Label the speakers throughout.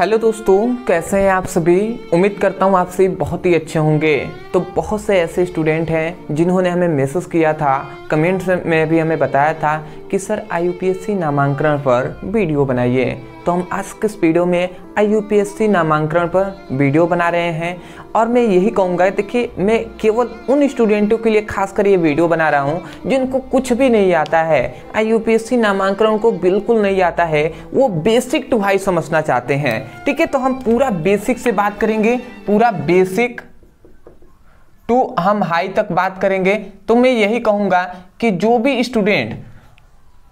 Speaker 1: hello दोस्तों कैसे हैं आप सभी उम्मीद करता हूँ आप सभी बहुत ही अच्छे होंगे तो बहुत से ऐसे स्टूडेंट हैं जिन्होंने हमें मैसेज किया था कमेंट्स में भी हमें बताया था कि सर आईयूपीएससी नामांकन पर वीडियो बनाइए तो हम आज के इस वीडियो में आई नामांकन पर वीडियो बना रहे हैं और मैं यही कहूँगा देखिए मैं केवल उन स्टूडेंटों के लिए खासकर ये वीडियो बना रहा हूँ जिनको कुछ भी नहीं आता है आई नामांकन को बिल्कुल नहीं आता है वो बेसिक टू हाई समझना चाहते हैं ठीक है तो हम पूरा बेसिक से बात करेंगे पूरा बेसिक टू हम हाई तक बात करेंगे तो मैं यही कहूँगा कि जो भी स्टूडेंट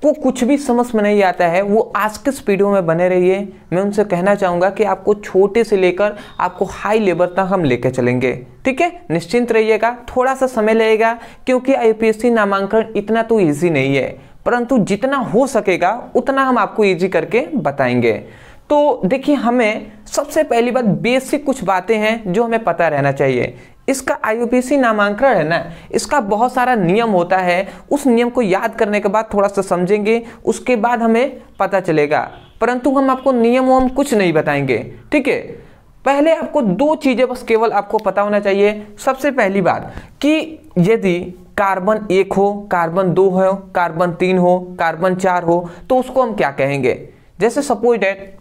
Speaker 1: को कुछ भी समझ में नहीं आता है वो आज के इस वीडियो में बने रहिए मैं उनसे कहना चाहूँगा कि आपको छोटे से लेकर आपको हाई लेवल तक हम लेकर चलेंगे ठीक है निश्चिंत रहिएगा थोड़ा सा समय लगेगा क्योंकि आईपीएससी नामांकन इतना तो ईजी नहीं है परंतु जितना हो सकेगा उतना हम आपको ईजी करके बताएंगे तो देखिए हमें सबसे पहली बात बेसिक कुछ बातें हैं जो हमें पता रहना चाहिए इसका आईयूपीसी नामांकन है ना इसका बहुत सारा नियम होता है उस नियम को याद करने के बाद थोड़ा सा समझेंगे उसके बाद हमें पता चलेगा परंतु हम आपको नियम वम कुछ नहीं बताएंगे ठीक है पहले आपको दो चीज़ें बस केवल आपको पता होना चाहिए सबसे पहली बात कि यदि कार्बन एक हो कार्बन दो हो कार्बन तीन हो कार्बन चार हो तो उसको हम क्या कहेंगे जैसे सपोज डेट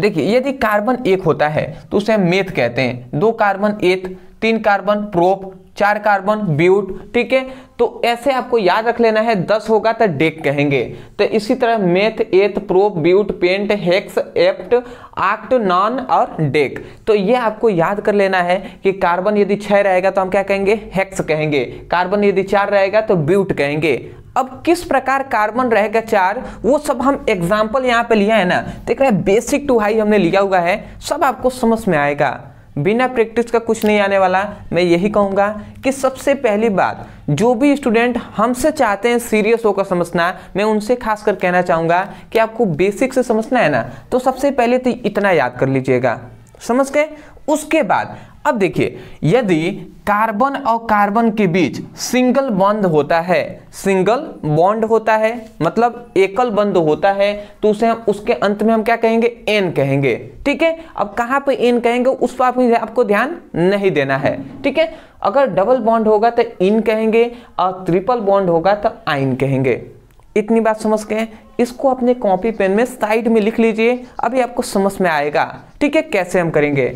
Speaker 1: देखिए यदि कार्बन एक होता है तो उसे हम मेथ कहते हैं दो कार्बन एथ तीन कार्बन प्रोप चार कार्बन ब्यूट ठीक है तो ऐसे आपको याद रख लेना है दस होगा तो डेक कहेंगे तो इसी तरह meth eth prop but pent hex hept oct non और डेक तो ये आपको याद कर लेना है कि कार्बन यदि छह रहेगा तो हम क्या कहेंगे हेक्स कहेंगे कार्बन यदि चार रहेगा तो ब्यूट कहेंगे अब किस प्रकार कार्बन रहेगा चार वो सब हम एग्जाम्पल यहाँ पे लिया है ना देख रहे हैं बेसिक टू हाई हमने लिया हुआ है सब आपको समझ में आएगा बिना प्रैक्टिस का कुछ नहीं आने वाला मैं यही कहूँगा कि सबसे पहली बात जो भी स्टूडेंट हमसे चाहते हैं सीरियस होकर समझना मैं उनसे खासकर कहना चाहूँगा कि आपको बेसिक से समझना है ना तो सबसे पहले तो इतना याद कर लीजिएगा समझ गए उसके बाद अब देखिए यदि कार्बन और कार्बन के बीच सिंगल बॉन्ड होता है सिंगल बॉन्ड होता है मतलब एकल बंद होता है तो उसे हम उसके अंत में हम क्या कहेंगे एन कहेंगे ठीक है अब कहां पे एन कहेंगे उस पर आपको आपको ध्यान नहीं देना है ठीक है अगर डबल बॉन्ड होगा तो इन कहेंगे और ट्रिपल बॉन्ड होगा तो आइन कहेंगे इतनी बात समझ गए इसको अपने कॉपी पेन में साइड में लिख लीजिए अभी आपको समझ में आएगा ठीक है कैसे हम करेंगे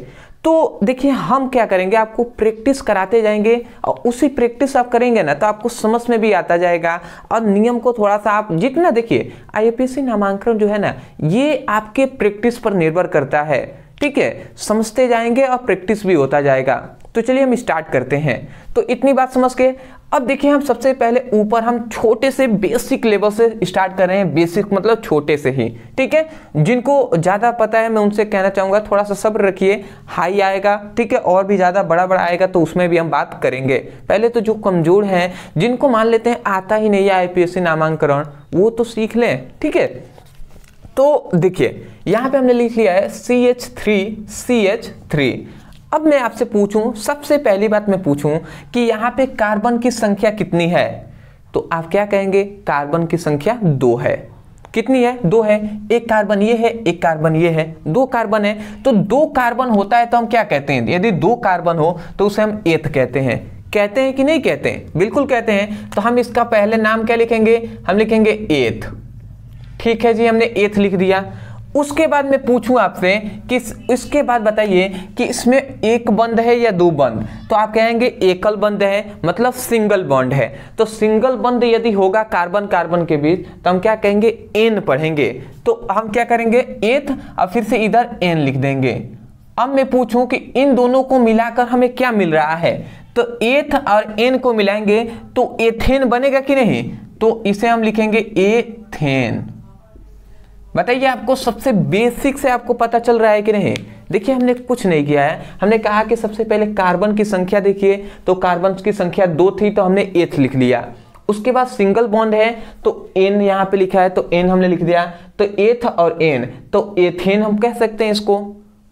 Speaker 1: तो देखिए हम क्या करेंगे आपको प्रैक्टिस कराते जाएंगे और उसी प्रैक्टिस आप करेंगे ना तो आपको समझ में भी आता जाएगा और नियम को थोड़ा सा आप जितना देखिए आईएपीएससी नामांकन जो है ना ये आपके प्रैक्टिस पर निर्भर करता है ठीक है समझते जाएंगे और प्रैक्टिस भी होता जाएगा तो चलिए हम स्टार्ट करते हैं तो इतनी बात समझ के अब देखिए हम सबसे पहले ऊपर हम छोटे से बेसिक लेवल से स्टार्ट कर रहे हैं बेसिक मतलब छोटे से ही ठीक है जिनको ज़्यादा पता है मैं उनसे कहना चाहूँगा थोड़ा सा सब्र रखिए हाई आएगा ठीक है और भी ज़्यादा बड़ा बड़ा आएगा तो उसमें भी हम बात करेंगे पहले तो जो कमज़ोर हैं जिनको मान लेते हैं आता ही नहीं है आई नामांकन वो तो सीख लें ठीक है तो देखिए यहाँ पे हमने लिख लिया है C H three C H three अब मैं आपसे पूछूं सबसे पहली बात मैं पूछूं कि यहाँ पे कार्बन की संख्या कितनी है तो आप क्या कहेंगे कार्बन की संख्या दो है कितनी है दो है एक कार्बन ये है एक कार्बन ये है दो कार्बन है तो दो कार्बन होता है तो हम क्या कहते हैं यदि दो कार्बन हो तो उसे हम एथ कहते हैं कहते हैं कि नहीं कहते हैं बिल्कुल कहते हैं तो हम इसका पहले नाम क्या लिखेंगे हम लिखेंगे एथ ठीक है जी हमने एथ लिख दिया उसके बाद मैं पूछूं आपसे कि इसके बाद बताइए कि इसमें एक बंद है या दो बंद तो आप कहेंगे एकल बंद है मतलब सिंगल बंड है तो सिंगल बंद यदि होगा कार्बन कार्बन के बीच तो हम क्या कहेंगे एन पढ़ेंगे तो हम क्या करेंगे एथ और फिर से इधर एन लिख देंगे अब मैं पूछूं कि इन दोनों को मिलाकर हमें क्या मिल रहा है तो एथ और एन को मिलाएंगे तो एथेन बनेगा कि नहीं तो इसे हम लिखेंगे एथेन बताइए आपको सबसे बेसिक से आपको पता चल रहा है कि नहीं देखिए हमने कुछ नहीं किया है हमने कहा कि सबसे पहले कार्बन की संख्या देखिए तो कार्बन की संख्या दो थी तो हमने एथ लिख लिया उसके बाद सिंगल बॉन्ड है तो एन यहाँ पे लिखा है तो एन हमने लिख दिया तो एथ और एन तो एथेन हम कह सकते हैं इसको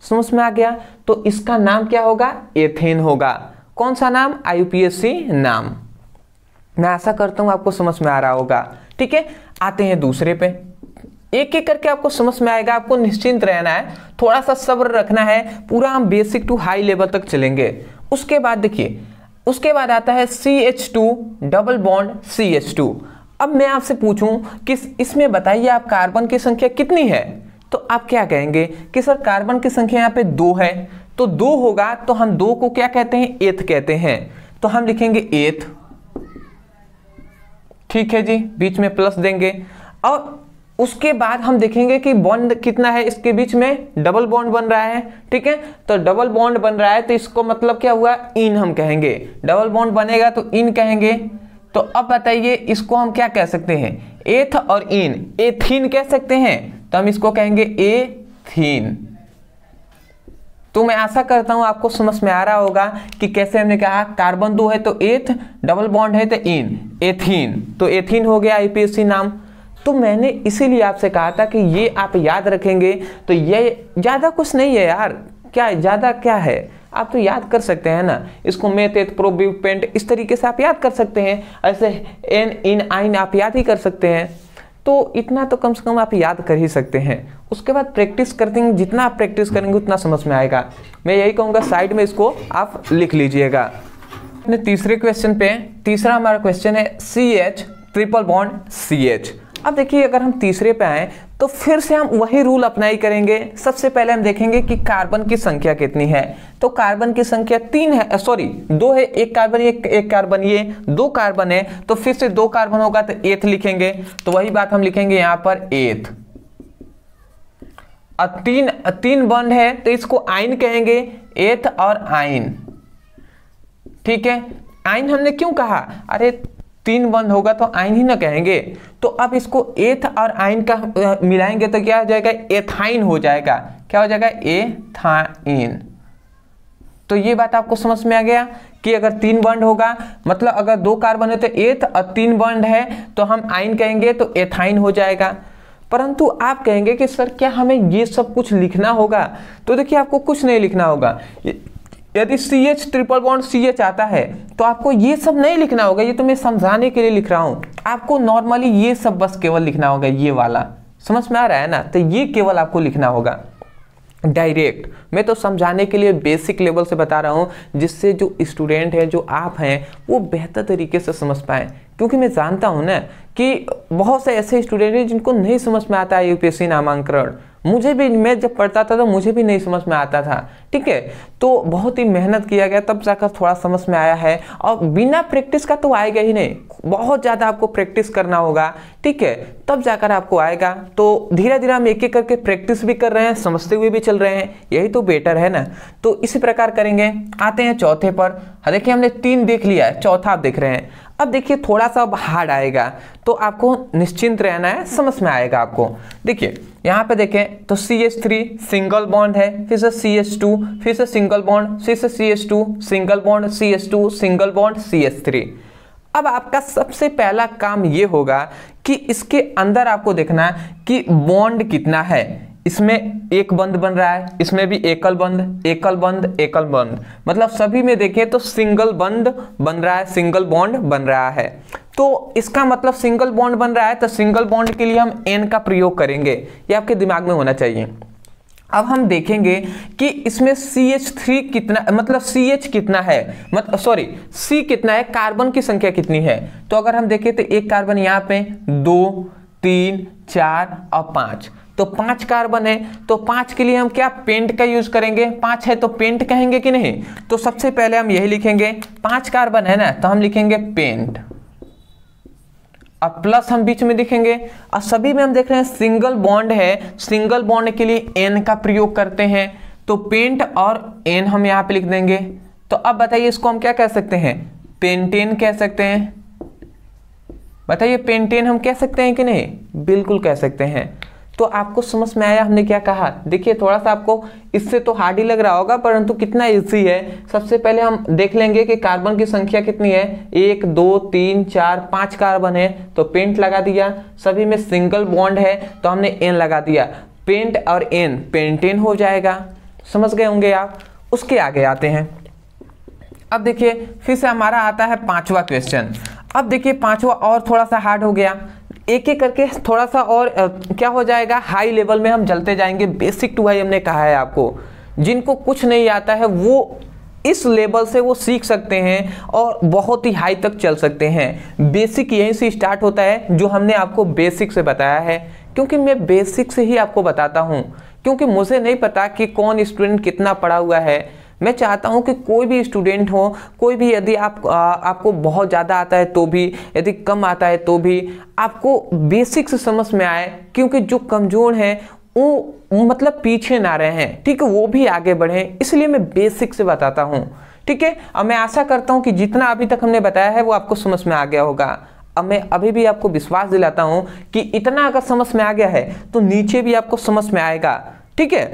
Speaker 1: समझ में आ गया तो इसका नाम क्या होगा एथेन होगा कौन सा नाम आई नाम मैं आशा करता हूँ आपको समझ में आ रहा होगा ठीक है आते हैं दूसरे पे एक एक करके आपको समझ में आएगा आपको निश्चिंत रहना है थोड़ा सा सब्र रखना है पूरा हम बेसिक टू हाई लेवल तक चलेंगे उसके बाद देखिए उसके बाद आता है C H two double bond C H two अब मैं आपसे पूछूं कि इसमें बताइए आप कार्बन की संख्या कितनी है तो आप क्या कहेंगे कि सर कार्बन की संख्या यहाँ पे दो है तो दो होगा तो हम दो को क्या कहते हैं एथ कहते हैं तो हम लिखेंगे एथ ठीक है जी बीच में प्लस देंगे और उसके बाद हम देखेंगे कि बॉन्ड कितना है इसके बीच में डबल बॉन्ड बन रहा है ठीक है तो डबल बॉन्ड बन रहा है तो इसको मतलब क्या हुआ इन हम कहेंगे डबल बॉन्ड बनेगा तो इन कहेंगे तो अब बताइए इसको हम क्या कह सकते हैं एथ और इन एथिन कह सकते हैं तो हम इसको कहेंगे ए थीन तो मैं आशा करता हूं आपको समझ में आ रहा होगा कि कैसे हमने कहा कार्बन दो है तो एथ डबल बॉन्ड है तो इन एथीन तो एथीन हो गया आईपीएससी नाम तो मैंने इसीलिए आपसे कहा था कि ये आप याद रखेंगे तो ये ज़्यादा कुछ नहीं है यार क्या ज़्यादा क्या है आप तो याद कर सकते हैं ना इसको मेथ एथ प्रोब्यू पेंट इस तरीके से आप याद कर सकते हैं ऐसे एन इन आइन आप याद ही कर सकते हैं तो इतना तो कम से कम आप याद कर ही सकते हैं उसके बाद प्रैक्टिस करते हैं जितना आप प्रैक्टिस करेंगे उतना समझ में आएगा मैं यही कहूँगा साइड में इसको आप लिख लीजिएगा अपने तीसरे क्वेश्चन पे तीसरा हमारा क्वेश्चन है C H triple bond C H अब देखिए अगर हम तीसरे पे आए तो फिर से हम वही रूल अप्लाई करेंगे सबसे पहले हम देखेंगे कि कार्बन की संख्या कितनी है तो कार्बन की संख्या तीन है सॉरी दो है एक कार्बन ये एक कार्बन ये दो कार्बन है तो फिर से दो कार्बन होगा तो एथ लिखेंगे तो वही बात हम लिखेंगे यहां पर एथ तीन तीन बंड है तो इसको आइन कहेंगे एथ और आइन ठीक है आइन हमने क्यों कहा अरे तीन बंद होगा तो आइन ही ना कहेंगे तो अब इसको एथ और आइन का मिलाएंगे तो क्या हो जाएगा एथाइन हो जाएगा क्या हो जाएगा एथाइन तो ये बात आपको समझ में आ गया कि अगर तीन बंड होगा मतलब अगर दो कार्बन है तो एथ और तीन बंड है तो हम आइन कहेंगे तो एथाइन हो जाएगा परंतु आप कहेंगे कि सर क्या हमें ये सब कुछ लिखना होगा तो देखिए आपको कुछ नहीं लिखना होगा यदि C H triple bond C H आता है तो आपको ये सब नहीं लिखना होगा ये तो मैं समझाने के लिए लिख रहा हूँ आपको नॉर्मली ये सब बस केवल लिखना होगा ये वाला समझ में आ रहा है ना तो ये केवल आपको लिखना होगा डायरेक्ट मैं तो समझाने के लिए बेसिक लेवल से बता रहा हूँ जिससे जो स्टूडेंट हैं जो आप हैं वो बेहतर तरीके से समझ पाएँ क्योंकि मैं जानता हूँ ना कि बहुत से ऐसे स्टूडेंट हैं जिनको नहीं समझ में आता है यूपीएससी नामांकन मुझे भी मैं जब पढ़ता था तो मुझे भी नहीं समझ में आता था ठीक है तो बहुत ही मेहनत किया गया तब जाकर थोड़ा समझ में आया है और बिना प्रैक्टिस का तो आएगा ही नहीं बहुत ज़्यादा आपको प्रैक्टिस करना होगा ठीक है तब जाकर आपको आएगा तो धीरे धीरे हम एक एक करके प्रैक्टिस भी कर रहे हैं समझते हुए भी चल रहे हैं यही तो बेटर है ना तो इसी प्रकार करेंगे आते हैं चौथे पर हाँ, देखिए हमने तीन देख लिया है चौथा आप देख रहे हैं अब देखिए थोड़ा सा अब हार्ड आएगा तो आपको निश्चिंत रहना है समझ में आएगा आपको देखिए यहाँ पे देखें तो C S three single bond है फिर से सी एस टू फिर से सिंगल बॉन्ड फिर से C S two single bond C S two single bond C S three अब आपका सबसे पहला काम ये होगा कि इसके अंदर आपको देखना है कि बॉन्ड कितना है इसमें एक बंद बन रहा है इसमें भी एकल बंद एकल बंद एकल बंद मतलब सभी में देखें तो सिंगल बंद बन रहा है सिंगल बॉन्ड बन रहा है तो इसका मतलब सिंगल बॉन्ड बन रहा है तो सिंगल बॉन्ड के लिए हम एन का प्रयोग करेंगे ये आपके दिमाग में होना चाहिए अब हम देखेंगे कि इसमें सी एच थ्री कितना मतलब सी एच कितना है मतलब सॉरी सी कितना है कार्बन की संख्या कितनी है तो अगर हम देखें तो एक कार्बन यहाँ पे दो तीन चार और पाँच तो पांच कार्बन है तो पांच के लिए हम क्या पेंट का यूज करेंगे पांच है तो पेंट कहेंगे कि नहीं तो सबसे पहले हम यही लिखेंगे पांच कार्बन है ना तो हम लिखेंगे पेंट अब प्लस हम बीच में दिखेंगे और सभी में हम देख रहे हैं सिंगल बॉन्ड है सिंगल बॉन्ड के लिए एन का प्रयोग करते हैं तो पेंट और एन हम यहां पे लिख देंगे तो अब बताइए इसको हम क्या कह सकते हैं पेंटेन कह सकते हैं बताइए पेंटेन हम कह सकते हैं कि नहीं बिल्कुल कह सकते हैं तो आपको समझ में आया हमने क्या कहा देखिए थोड़ा सा आपको इससे तो हार्ड ही लग रहा होगा परंतु कितना इजी है सबसे पहले हम देख लेंगे कि कार्बन की संख्या कितनी है एक दो तीन चार पांच कार्बन है तो पेंट लगा दिया सभी में सिंगल बॉन्ड है तो हमने एन लगा दिया पेंट और एन पेंटेन हो जाएगा समझ गए होंगे आप उसके आगे आते हैं अब देखिए फिर से हमारा आता है पांचवा क्वेश्चन अब देखिए पांचवा और थोड़ा सा हार्ड हो गया एक एक करके थोड़ा सा और आ, क्या हो जाएगा हाई लेवल में हम चलते जाएंगे बेसिक टू हाई हमने कहा है आपको जिनको कुछ नहीं आता है वो इस लेवल से वो सीख सकते हैं और बहुत ही हाई तक चल सकते हैं बेसिक यहीं से स्टार्ट होता है जो हमने आपको बेसिक से बताया है क्योंकि मैं बेसिक से ही आपको बताता हूँ क्योंकि मुझे नहीं पता कि कौन स्टूडेंट कितना पढ़ा हुआ है मैं चाहता हूँ कि कोई भी स्टूडेंट हो कोई भी यदि आप आ, आपको बहुत ज़्यादा आता है तो भी यदि कम आता है तो भी आपको बेसिक्स समझ में आए क्योंकि जो कमज़ोर हैं वो मतलब पीछे ना रहे हैं ठीक है वो भी आगे बढ़ें इसलिए मैं बेसिक से बताता हूँ ठीक है अब मैं आशा करता हूँ कि जितना अभी तक हमने बताया है वो आपको समझ में आ गया होगा अब मैं अभी भी आपको विश्वास दिलाता हूँ कि इतना अगर समझ में आ गया है तो नीचे भी आपको समझ में आएगा ठीक है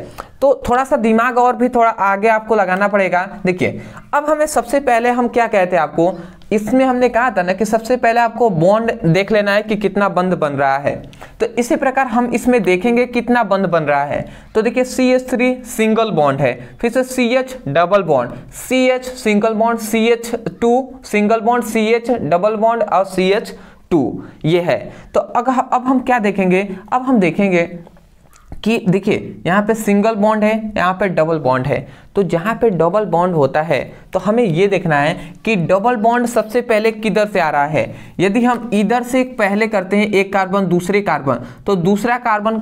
Speaker 1: तो थोड़ा सा दिमाग और भी थोड़ा आगे आपको लगाना पड़ेगा देखिए अब हमें सबसे पहले हम क्या कहते हैं आपको इसमें हमने कहा था ना कि सबसे पहले आपको बॉन्ड देख लेना है कि कितना बंद बन रहा है तो इसी प्रकार हम इसमें देखेंगे कितना बंद बन रहा है तो देखिए C H three single bond है फिर से C H double bond C H single bond C H two single bond C H double bond और सी एच टू ये है तो अगर अब हम क्या देखेंगे अब हम देखेंगे कि देखिए यहाँ पे सिंगल बॉन्ड है यहाँ पे डबल बॉन्ड है तो जहाँ पे डबल बॉन्ड होता है तो हमें ये देखना है कि डबल बॉन्ड सबसे पहले किधर से आ रहा है यदि हम इधर से पहले करते हैं एक कार्बन दूसरे कार्बन तो दूसरा कार्बन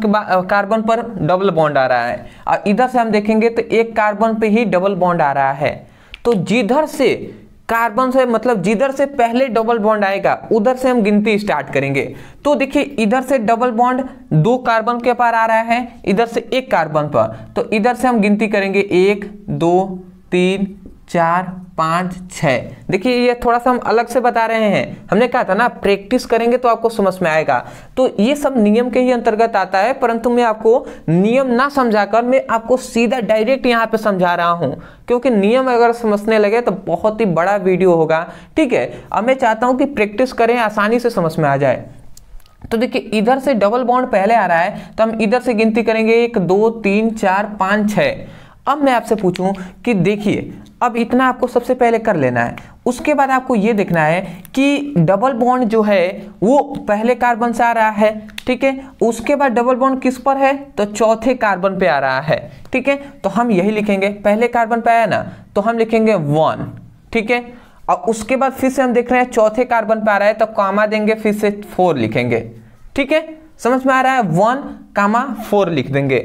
Speaker 1: कार्बन पर डबल बॉन्ड आ रहा है और इधर से हम देखेंगे तो एक कार्बन पर ही डबल बॉन्ड आ रहा है तो जिधर से कार्बन से मतलब जिधर से पहले डबल बॉन्ड आएगा उधर से हम गिनती स्टार्ट करेंगे तो देखिए इधर से डबल बॉन्ड दो कार्बन के पार आ रहा है इधर से एक कार्बन पर तो इधर से हम गिनती करेंगे एक दो तीन चार पाँच छ देखिए ये थोड़ा सा हम अलग से बता रहे हैं हमने कहा था ना प्रैक्टिस करेंगे तो आपको समझ में आएगा तो ये सब नियम के ही अंतर्गत आता है परंतु मैं आपको नियम ना समझाकर मैं आपको सीधा डायरेक्ट यहाँ पे समझा रहा हूँ क्योंकि नियम अगर समझने लगे तो बहुत ही बड़ा वीडियो होगा ठीक है अब मैं चाहता हूँ कि प्रैक्टिस करें आसानी से समझ में आ जाए तो देखिए इधर से डबल बॉन्ड पहले आ रहा है तो हम इधर से गिनती करेंगे एक दो तीन चार पाँच छः अब मैं आपसे पूछूं कि देखिए अब इतना आपको सबसे पहले कर लेना है उसके बाद आपको ये देखना है कि डबल बॉन्ड जो है वो पहले कार्बन से आ रहा है ठीक है उसके बाद डबल बॉन्ड किस पर है तो चौथे कार्बन पे आ रहा है ठीक है तो हम यही लिखेंगे पहले कार्बन पे आया ना तो हम लिखेंगे वन ठीक है और उसके बाद फिर से हम देख रहे हैं चौथे कार्बन पे आ रहा है तो कामा देंगे फिर से फोर लिखेंगे ठीक है समझ में आ रहा है वन कामा फोर लिख देंगे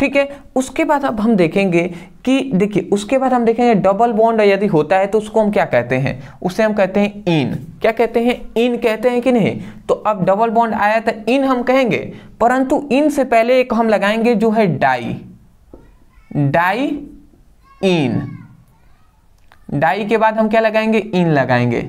Speaker 1: ठीक है उसके बाद अब हम देखेंगे कि देखिए उसके बाद हम देखेंगे डबल बॉन्ड यदि होता है तो उसको हम क्या कहते हैं उसे हम कहते हैं इन क्या कहते हैं इन कहते हैं कि नहीं तो अब डबल बॉन्ड आया तो इन हम कहेंगे परंतु इन से पहले एक हम लगाएंगे जो है डाई डाई इन डाई के बाद हम क्या लगाएंगे इन लगाएंगे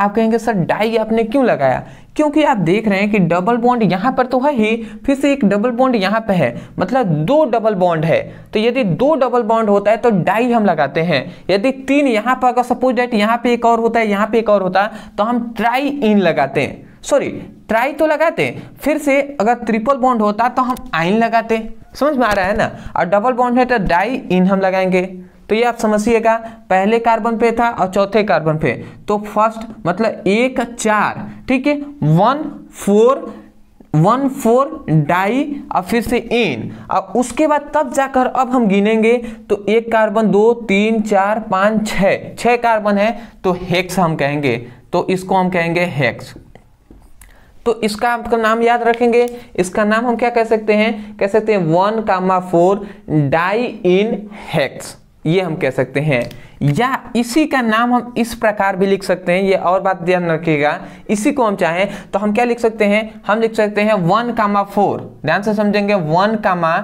Speaker 1: आप कहेंगे सर डाई आपने क्यों लगाया क्योंकि आप देख रहे हैं कि डबल बॉन्ड यहां पर तो है ही फिर से एक डबल बॉन्ड यहां पर है मतलब दो डबल बॉन्ड है तो यदि दो डबल बॉन्ड होता है तो डाई हम लगाते हैं यदि तीन यहां पर अगर सपोज डेट यहाँ पे एक और होता है यहाँ पे एक और होता है तो हम ट्राई इन लगाते हैं सॉरी ट्राई तो लगाते फिर से अगर ट्रिपल बॉन्ड होता तो हम आइन लगाते समझ में आ रहा है ना और डबल बॉन्ड है तो डाई इन हम लगाएंगे तो ये आप समझिएगा पहले कार्बन पे था और चौथे कार्बन पे तो फर्स्ट मतलब एक चार ठीक है one four one four di और फिर से एन अब उसके बाद तब जाकर अब हम गिनेंगे तो एक कार्बन दो तीन चार पाँच छः कार्बन है तो हेक्स हम कहेंगे तो इसको हम कहेंगे हेक्स तो इसका आपका नाम याद रखेंगे इसका नाम हम क्या कह सकते हैं कह सकते हैं one comma four diene hex ये हम कह सकते हैं या इसी का नाम हम इस प्रकार भी लिख सकते हैं ये और बात ध्यान रखिएगा इसी को हम चाहें तो हम क्या लिख सकते हैं हम लिख सकते हैं वन कामा फोर ध्यान से समझेंगे one comma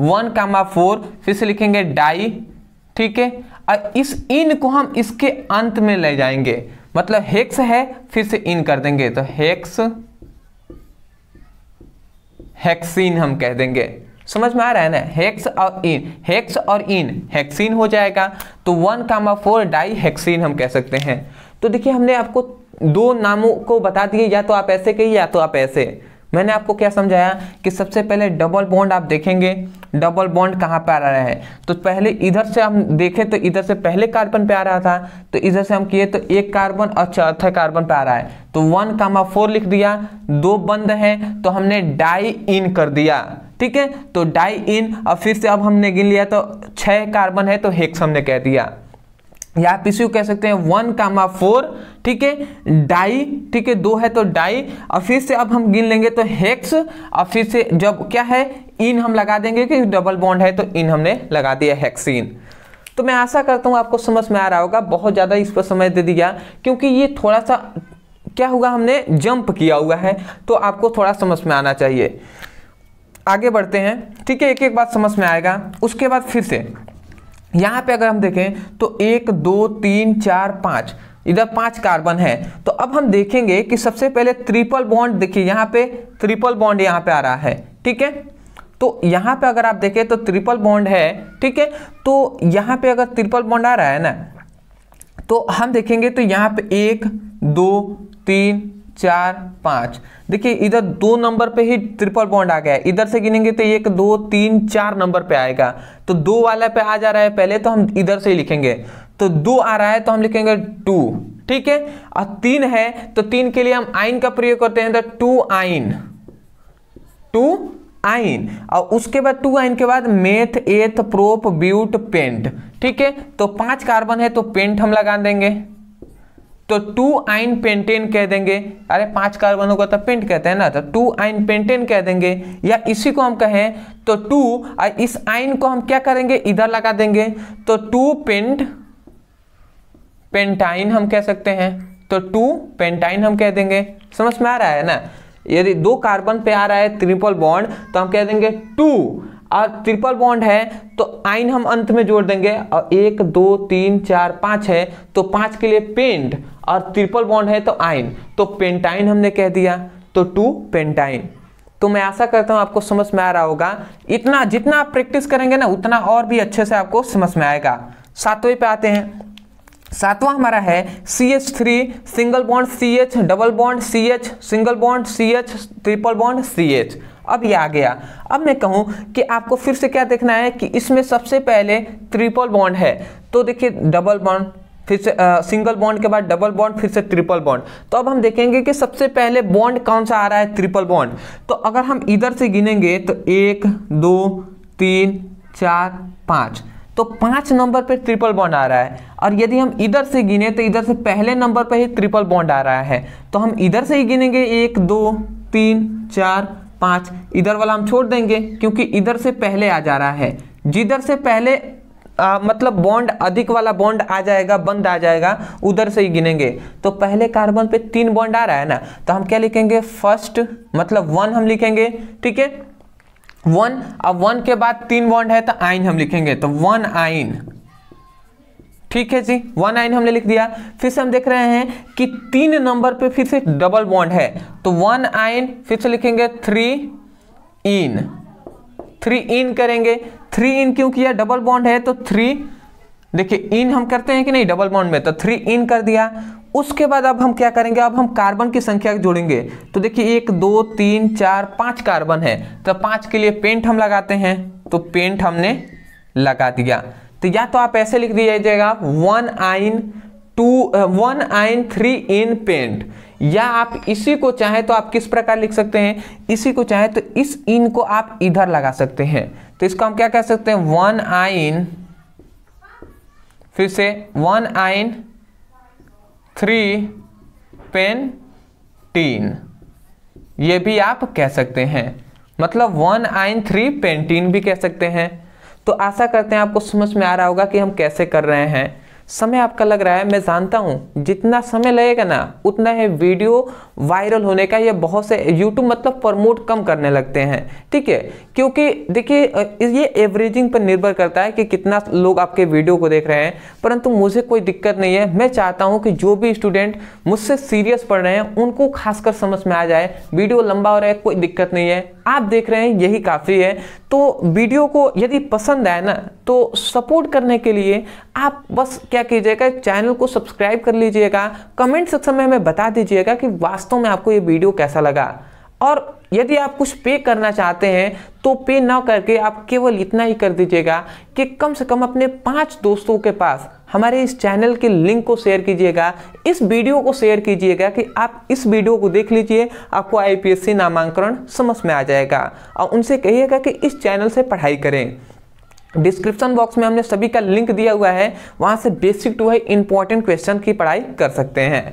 Speaker 1: one comma four फिर से लिखेंगे डाई ठीक है और इस इन को हम इसके अंत में ले जाएंगे मतलब हेक्स है फिर से इन कर देंगे तो हेक्स हेक्सिन हम कह देंगे समझ में आ रहा है ना हेक्स और इन हेक्स और इन हेक्सिन हो जाएगा तो one comma four di hexene हम कह सकते हैं तो देखिए हमने आपको दो नामों को बता दिए या तो आप ऐसे कहिए या तो आप ऐसे मैंने आपको क्या समझाया कि सबसे पहले डबल बॉन्ड आप देखेंगे डबल बॉन्ड कहाँ पर आ रहा है तो पहले इधर से हम देखें तो इधर से पहले कार्बन पे आ रहा था तो इधर से हम किए तो एक कार्बन और चौथा कार्बन पे आ रहा है तो वन कामा फोर लिख दिया दो बंद है तो हमने डाई इन कर दिया ठीक है तो डाई इन अब फिर से अब हमने गिन लिया तो छह कार्बन है तो हेक्स हमने कह दिया या आप इसी कह सकते हैं वन कामा फोर ठीक है डाई ठीक है दो है तो डाई और फिर से अब हम गिन लेंगे तो हेक्स और फिर से जब क्या है इन हम लगा देंगे कि डबल बॉन्ड है तो इन हमने लगा दिया हेक्सिन तो मैं आशा करता हूँ आपको समझ में आ रहा होगा बहुत ज़्यादा इस पर समझ दे दिया क्योंकि ये थोड़ा सा क्या हुआ हमने जंप किया हुआ है तो आपको थोड़ा समझ में आना चाहिए आगे बढ़ते हैं ठीक है एक एक बात समझ में आएगा उसके बाद फिर से यहाँ पे अगर हम देखें तो एक दो तीन चार पाँच इधर पांच कार्बन है तो अब हम देखेंगे कि सबसे पहले ट्रिपल बॉन्ड देखिए यहाँ पे ट्रिपल बॉन्ड यहाँ पे आ रहा है ठीक है तो यहाँ पे अगर आप देखें तो ट्रिपल बॉन्ड है ठीक है तो यहाँ पे अगर ट्रिपल बॉन्ड आ रहा है ना तो हम देखेंगे तो यहाँ पे एक दो तीन चार पाँच देखिए इधर दो नंबर पे ही ट्रिपल बॉन्ड आ गया है इधर से गिनेंगे तो एक दो तीन चार नंबर पे आएगा तो दो वाला पे आ जा रहा है पहले तो हम इधर से ही लिखेंगे तो दो आ रहा है तो हम लिखेंगे टू ठीक है और तीन है तो तीन के लिए हम आइन का प्रयोग करते हैं तो टू आइन टू आइन और उसके बाद टू आइन के बाद meth eth prop but paint ठीक है तो पांच कार्बन है तो पेंट हम लगा देंगे तो टू आइन पेंटेन कह देंगे अरे पांच कार्बनों होगा तो पेंट कहते हैं ना तो टू आइन पेंटेन कह देंगे या इसी को हम कहें तो टू इस आइन को हम क्या करेंगे इधर लगा देंगे तो टू पेंट पेंटाइन हम कह सकते हैं तो टू पेंटाइन हम कह देंगे समझ में आ रहा है ना यदि दो कार्बन पे आ रहा है ट्रिपल बॉन्ड तो हम कह देंगे टू और ट्रिपल बॉन्ड है तो आइन हम अंत में जोड़ देंगे और एक दो तीन चार पाँच है तो पाँच के लिए पेंट और ट्रिपल बॉन्ड है तो आइन तो पेंटाइन हमने कह दिया तो टू पेंटाइन तो मैं आशा करता हूँ आपको समझ में आ रहा होगा इतना जितना आप प्रैक्टिस करेंगे ना उतना और भी अच्छे से आपको समझ में आएगा सातवें पे आते हैं सातवां हमारा है C H three single bond C H double bond C H single bond C H triple bond C H अब ये आ गया अब मैं कहूँ कि आपको फिर से क्या देखना है कि इसमें सबसे पहले ट्रिपल बॉन्ड है तो देखिए डबल बॉन्ड फिर से आ, सिंगल बॉन्ड के बाद डबल बॉन्ड फिर से ट्रिपल बॉन्ड तो अब हम देखेंगे कि सबसे पहले बॉन्ड कौन सा आ रहा है ट्रिपल बॉन्ड तो अगर हम इधर से गिनेंगे तो एक दो तीन चार पाँच तो पांच नंबर पर ट्रिपल बॉन्ड आ रहा है और यदि हम इधर से गिने तो इधर से पहले नंबर पर ही ट्रिपल बॉन्ड आ रहा है तो हम इधर से ही गिनेंगे एक दो तीन चार पाँच इधर वाला हम छोड़ देंगे क्योंकि इधर से पहले आ जा रहा है जिधर से पहले आ, मतलब बॉन्ड अधिक वाला बॉन्ड आ जाएगा बंद आ जाएगा उधर से ही गिनेंगे तो पहले कार्बन पे तीन बॉन्ड आ रहा है ना तो हम क्या लिखेंगे फर्स्ट मतलब वन हम लिखेंगे ठीक है वन अब वन के बाद तीन बॉन्ड है तो आइन हम लिखेंगे तो वन आइन ठीक है जी वन आइन हमने लिख दिया फिर से हम देख रहे हैं कि तीन नंबर पे फिर से डबल बॉन्ड है तो वन आइन फिर से लिखेंगे थ्री इन थ्री इन करेंगे थ्री इन क्यों किया डबल बॉन्ड है तो थ्री देखिए इन हम करते हैं कि नहीं डबल बॉन्ड में तो थ्री इन कर दिया उसके बाद अब हम क्या करेंगे अब हम कार्बन की संख्या जोड़ेंगे तो देखिए एक दो तीन चार पाँच कार्बन है तो पाँच के लिए पेंट हम लगाते हैं तो पेंट हमने लगा दिया तो या तो आप ऐसे लिख दिया जाएगा one yne two one yne three इन पेंट या आप इसी को चाहें तो आप किस प्रकार लिख सकते हैं इसी को चाहें तो इस इन को आप इधर लगा सकते हैं तो इसको हम क्या कह सकते हैं वन आइन फिर से one yne three pen tin ये भी आप कह सकते हैं मतलब वन आइन थ्री पेंटीन भी कह सकते हैं तो आशा करते हैं आपको समझ में आ रहा होगा कि हम कैसे कर रहे हैं समय आपका लग रहा है मैं जानता हूँ जितना समय लगेगा ना उतना है वीडियो वायरल होने का ये बहुत से यूट्यूब मतलब प्रमोट कम करने लगते हैं ठीक है क्योंकि देखिए ये एवरेजिंग पर निर्भर करता है कि कितना लोग आपके वीडियो को देख रहे हैं परंतु मुझे कोई दिक्कत नहीं है मैं चाहता हूँ कि जो भी स्टूडेंट मुझसे सीरियस पढ़ रहे हैं उनको खासकर समझ में आ जाए वीडियो लंबा हो रहा है कोई दिक्कत नहीं है आप देख रहे हैं यही काफ़ी है तो वीडियो को यदि पसंद आए ना तो सपोर्ट करने के लिए आप बस क्या कीजिएगा चैनल को सब्सक्राइब कर लीजिएगा कमेंट सेक्शन में हमें बता दीजिएगा कि वास्तव में आपको ये वीडियो कैसा लगा और यदि आप कुछ पे करना चाहते हैं तो पे ना करके आप केवल इतना ही कर दीजिएगा कि कम से कम अपने पांच दोस्तों के पास हमारे इस चैनल के लिंक को शेयर कीजिएगा इस वीडियो को शेयर कीजिएगा कि आप इस वीडियो को देख लीजिए आपको आईपीएससी नामांकन समझ में आ जाएगा और उनसे कहिएगा कि इस चैनल से पढ़ाई करें डिस्क्रिप्शन बॉक्स में हमने सभी का लिंक दिया हुआ है वहां से बेसिक टू है इंपॉर्टेंट क्वेश्चन की पढ़ाई कर सकते हैं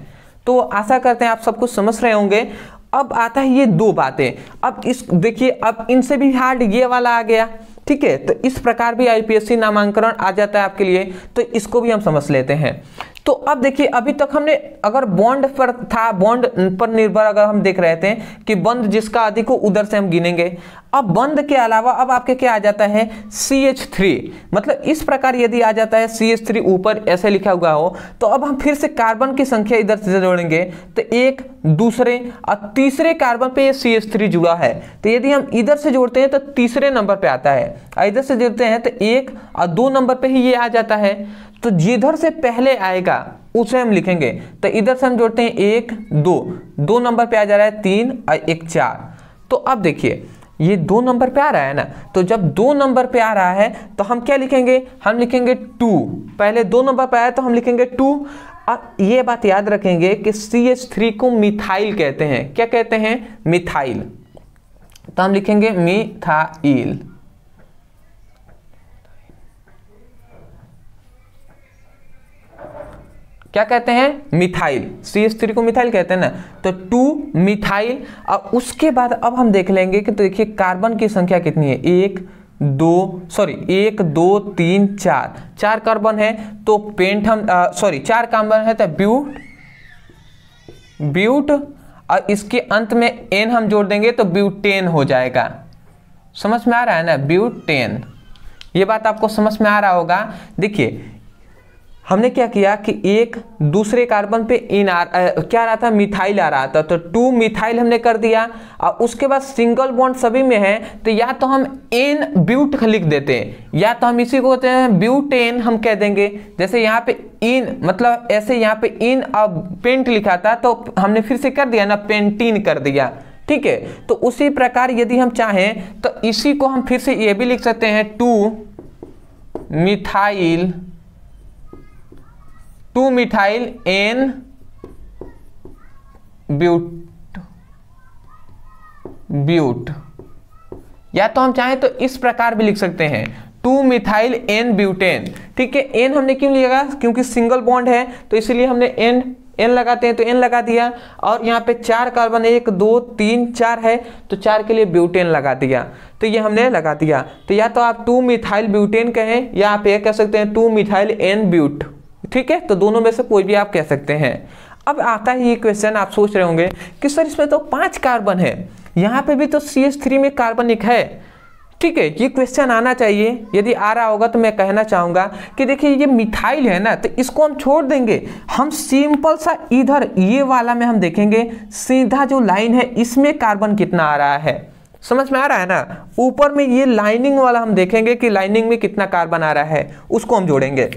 Speaker 1: तो आशा करते हैं आप सब कुछ समझ रहे होंगे अब आता है ये दो बातें अब इस देखिए अब इनसे भी हार्ड ये वाला आ गया ठीक है तो इस प्रकार भी आईपीएससी नामांकन आ जाता है आपके लिए तो इसको भी हम समझ लेते हैं तो अब देखिए अभी तक हमने अगर बॉन्ड पर था बॉन्ड पर निर्भर अगर हम देख रहे थे कि बंद जिसका अधिक हो उधर से हम गिनेंगे अब बंद के अलावा अब आपके क्या आ जाता है सी एच थ्री मतलब इस प्रकार यदि आ जाता है सी एच थ्री ऊपर ऐसे लिखा हुआ हो तो अब हम फिर से कार्बन की संख्या इधर से जोड़ेंगे तो एक दूसरे और तीसरे कार्बन पे सी एच थ्री जुड़ा है तो यदि हम इधर से जोड़ते हैं तो तीसरे नंबर पे आता है और इधर से जोड़ते हैं तो एक और दो नंबर पे ही ये आ जाता है तो जिधर से पहले आएगा उसे हम लिखेंगे तो इधर से हम जोड़ते हैं एक दो दो नंबर पे आ जा रहा है तीन और एक चार तो अब देखिए ये दो नंबर पे आ रहा है ना तो जब दो नंबर पे आ रहा है तो हम क्या लिखेंगे हम लिखेंगे टू पहले दो नंबर पे आया तो हम लिखेंगे टू और ये बात याद रखेंगे कि सी एच थ्री को मिथाइल कहते हैं क्या कहते हैं मिथाइल तो हम लिखेंगे मिथाइल क्या कहते हैं मिथाइल सी एच थ्री को मिथाइल कहते हैं ना तो टू मिथाइल और उसके बाद अब हम देख लेंगे कि तो देखिए कार्बन की संख्या कितनी है एक दो सॉरी एक दो तीन चार चार कार्बन है तो पेंट हम सॉरी चार कार्बन है तो ब्यूट ब्यूट और इसके अंत में एन हम जोड़ देंगे तो ब्यूटेन हो जाएगा समझ में आ रहा है ना ब्यूटेन ये बात आपको समझ में आ रहा होगा देखिए हमने क्या किया कि एक दूसरे कार्बन पे इन आ क्या रहा था मिथाइल आ रहा था तो टू मिथाइल हमने कर दिया और उसके बाद सिंगल बॉन्ड सभी में है तो या तो हम एन ब्यूट लिख देते हैं या तो हम इसी को कहते हैं ब्यूटेन हम कह देंगे जैसे यहाँ पे इन मतलब ऐसे यहाँ पे इन और पेंट लिखा था तो हमने फिर से कर दिया ना पेंटिन कर दिया ठीक है तो उसी प्रकार यदि हम चाहें तो इसी को हम फिर से ये भी लिख सकते हैं two methyl two methyl ene but but या तो हम चाहें तो इस प्रकार भी लिख सकते हैं टू मिथाइल एन ब्यूटेन ठीक है एन हमने क्यों लिया क्योंकि सिंगल बॉन्ड है तो इसलिए हमने एन एन लगाते हैं तो एन लगा दिया और यहाँ पे चार कार्बन एक दो तीन चार है तो चार के लिए ब्यूटेन लगा दिया तो ये हमने लगा दिया तो या तो आप टू मिथाइल ब्यूटेन कहें या आप ये कह सकते हैं टू मिथाइल एन ब्यूट ठीक है तो दोनों में से कोई भी आप कह सकते हैं अब आता है ये क्वेश्चन आप सोच रहे होंगे कि सर इसमें तो पांच कार्बन है यहाँ पे भी तो सी एस थ्री में कार्बन एक है ठीक है ये क्वेश्चन आना चाहिए यदि आ रहा होगा तो मैं कहना चाहूँगा कि देखिए ये मिथाइल है ना तो इसको हम छोड़ देंगे हम सिंपल सा इधर ये वाला में हम देखेंगे सीधा जो लाइन है इसमें कार्बन कितना आ रहा है समझ में आ रहा है ना ऊपर में ये लाइनिंग वाला हम देखेंगे कि लाइनिंग में कितना कार्बन आ रहा है उसको हम जोड़ेंगे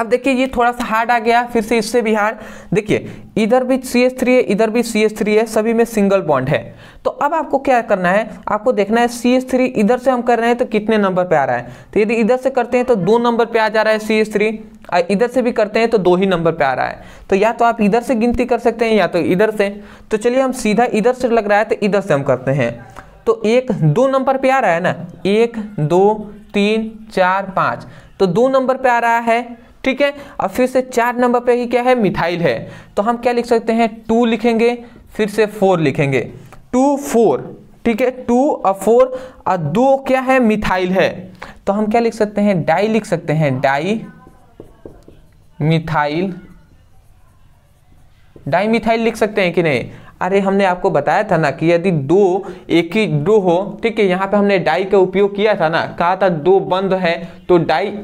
Speaker 1: अब देखिए ये थोड़ा सा हार्ड आ गया फिर से इससे भी हार्ड देखिए इधर भी सी एस थ्री है इधर भी सी एस थ्री है सभी में सिंगल बॉन्ड है तो अब आपको क्या करना है आपको देखना है सी एस थ्री इधर से हम कर रहे हैं तो कितने नंबर पे आ रहा है तो यदि इधर से करते हैं तो दो नंबर पे आ जा रहा है सी एस थ्री इधर से भी करते हैं तो दो ही नंबर पे आ रहा है तो या तो आप इधर से गिनती कर सकते हैं या तो इधर से तो चलिए हम सीधा इधर से लग रहा है तो इधर से हम करते हैं तो एक दो नंबर पे आ रहा है ना एक दो तीन चार पाँच तो दो नंबर पे आ रहा है ठीक है अब फिर से चार नंबर पे ही क्या है मिथाइल है तो हम क्या लिख सकते हैं टू लिखेंगे फिर से फोर लिखेंगे टू फोर ठीक है टू और फोर और दो क्या है मिथाइल है तो हम क्या लिख सकते हैं डाई लिख सकते हैं डाई मिथाइल डाई मिथाइल लिख सकते हैं कि नहीं अरे हमने आपको बताया था ना कि यदि दो एक ही दो हो ठीक है यहाँ पे हमने डाई का उपयोग किया था ना कहा था दो बंद है तो डाई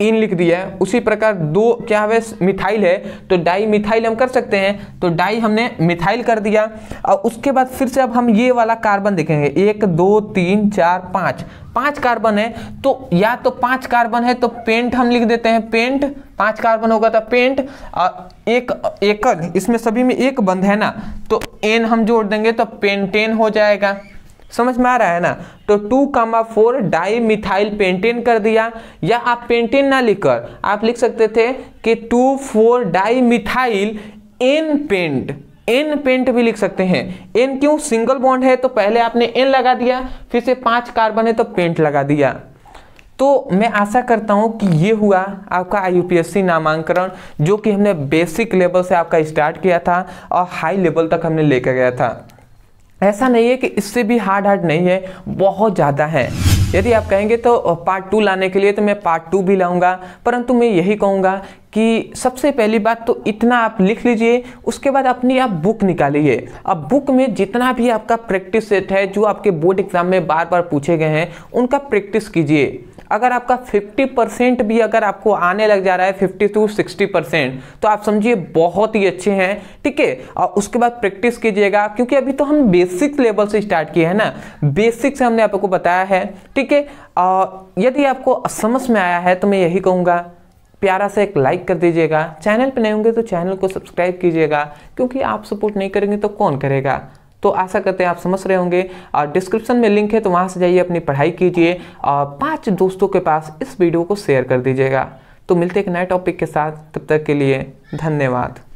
Speaker 1: इन लिख दिया है उसी प्रकार दो क्या है मिथाइल है तो डाई मिथाइल हम कर सकते हैं तो डाई हमने मिथाइल कर दिया और उसके बाद फिर से अब हम ये वाला कार्बन देखेंगे एक दो तीन चार पाँच पांच कार्बन है तो या तो पांच कार्बन है तो पेंट हम लिख देते हैं पेंट पांच कार्बन होगा तो पेंट और एक एकल इसमें सभी में एक बंद है ना तो एन हम जोड़ देंगे तो पेंटेन हो जाएगा समझ में आ रहा है ना तो two comma four di methyl pentene कर दिया या आप पेंटेन ना लिखकर आप लिख सकते थे कि two four di methyl ene pent ene pent भी लिख सकते हैं एन क्यों सिंगल बॉन्ड है तो पहले आपने एन लगा दिया फिर से पांच कार्बन है तो पेंट लगा दिया तो मैं आशा करता हूँ कि ये हुआ आपका आई नामांकन जो कि हमने बेसिक लेवल से आपका स्टार्ट किया था और हाई लेवल तक हमने लेकर गया था ऐसा नहीं है कि इससे भी हार्ड हार्ड नहीं है बहुत ज़्यादा है यदि आप कहेंगे तो पार्ट टू लाने के लिए तो मैं पार्ट टू भी लाऊंगा परंतु मैं यही कहूँगा कि सबसे पहली बात तो इतना आप लिख लीजिए उसके बाद अपनी आप बुक निकालिए अब बुक में जितना भी आपका प्रैक्टिस सेट है जो आपके बोर्ड एग्ज़ाम में बार बार पूछे गए हैं उनका प्रैक्टिस कीजिए अगर आपका 50 परसेंट भी अगर आपको आने लग जा रहा है 50 टू 60 परसेंट तो आप समझिए बहुत ही अच्छे हैं ठीक है और उसके बाद प्रैक्टिस कीजिएगा क्योंकि अभी तो हम बेसिक लेवल से स्टार्ट किए हैं ना बेसिक से हमने आपको बताया है ठीक है यदि आपको समझ में आया है तो मैं यही कहूँगा प्यारा सा एक लाइक कर दीजिएगा चैनल पर नहीं होंगे तो चैनल को सब्सक्राइब कीजिएगा क्योंकि आप सपोर्ट नहीं करेंगे तो कौन करेगा तो आशा करते हैं आप समझ रहे होंगे और डिस्क्रिप्शन में लिंक है तो वहाँ से जाइए अपनी पढ़ाई कीजिए और पाँच दोस्तों के पास इस वीडियो को शेयर कर दीजिएगा तो मिलते एक नए टॉपिक के साथ तब तक के लिए धन्यवाद